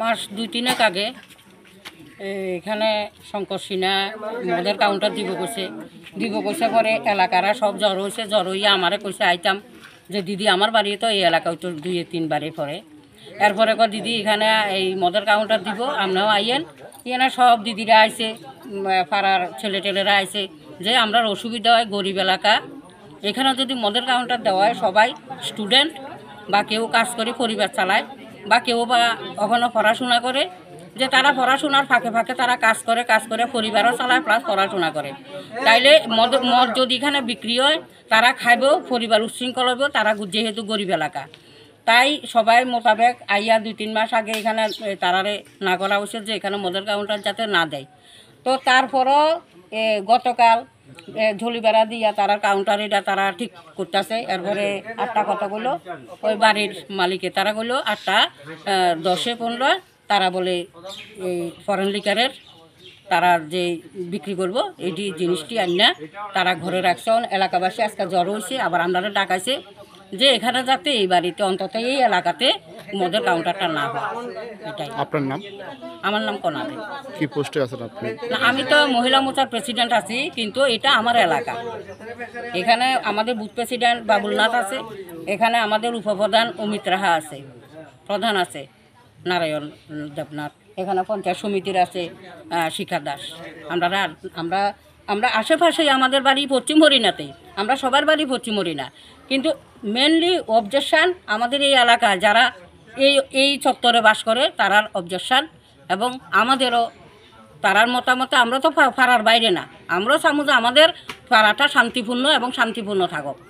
মাস দুই তিনেক আগে এখানে শঙ্কর সিনহা আমাদের কাউন্টার দিব কইছে দিব কইছে পরে এলাকারা সব জ্বর হয়েছে জ্বর হইয়া আমারে কইছে আইতাম যে দিদি আমার বাড়িয়ে তো এই এলাকায় তো দুই তিনবারে পরে এরপরে কর দিদি এখানে এই মদের কাউন্টার দিব আমরাও আইয়েন এখানে সব দিদিরা আইছে পাড়ার ছেলে টেলেরা আইছে যে আমরা অসুবিধা হয় গরিব এলাকা এখানে যদি মদের কাউন্টার দেওয়া হয় সবাই স্টুডেন্ট বা কেউ কাজ করে পরিবার চালায় বা কেউ বা কখনো পড়াশোনা করে যে তারা পড়াশোনার ফাঁকে ফাঁকে তারা কাজ করে কাজ করে পরিবারও চালায় প্লাস পড়াশোনা করে তাইলে মদ মদ যদি এখানে বিক্রি হয় তারা খাইবেও পরিবার উচ্ছৃঙ্খল হবেও তারা যেহেতু গরিব এলাকা তাই সবাই মোতাবেক আইয়া দুই তিন মাস আগে এখানে তারারে না করা উচিত যে এখানে মদের কাউন্টার যাতে না দেয় তো তারপরও গতকাল বেড়া দিয়া তারা কাউন্টার তারা ঠিক করতেছে এরপরে আটটা কথা বললো ওই বাড়ির মালিকে তারা বললো আটটা দশে পনেরো তারা বলে এই ফরেন লিকারের তারা যে বিক্রি করব এটি জিনিসটি আনি তারা ঘরে রাখছেন এলাকাবাসী আজকে জ্বর হয়েছে আবার আমরা ডাকাইছে যে এখানে যাতে এই বাড়িতে অন্তত এই এলাকাতে মদের কাউন্টারটা না হয় এটাই আপনার নাম আমার নাম কনাদে কি পোস্টে আছেন আপনি না আমি তো মহিলা মোর্চার প্রেসিডেন্ট আছি কিন্তু এটা আমার এলাকা এখানে আমাদের বুথ প্রেসিডেন্ট বাবুলনাথ আছে এখানে আমাদের উপপ্রধান অমিত রাহা আছে প্রধান আছে নারায়ণ দেবনাথ এখানে পঞ্চায়েত সমিতির আছে শিখা দাস আমরা আমরা আমরা আশেপাশেই আমাদের বাড়ি পশ্চিম হরিণাতেই আমরা সবার বাড়ি পশ্চিম হরিণা কিন্তু মেনলি অবজেকশান আমাদের এই এলাকায় যারা এই এই চত্বরে বাস করে তারার অবজেকশান এবং আমাদেরও তারার মতামতে আমরা তো পাড়ার বাইরে না আমরাও চামু যে আমাদের পাড়াটা শান্তিপূর্ণ এবং শান্তিপূর্ণ থাকুক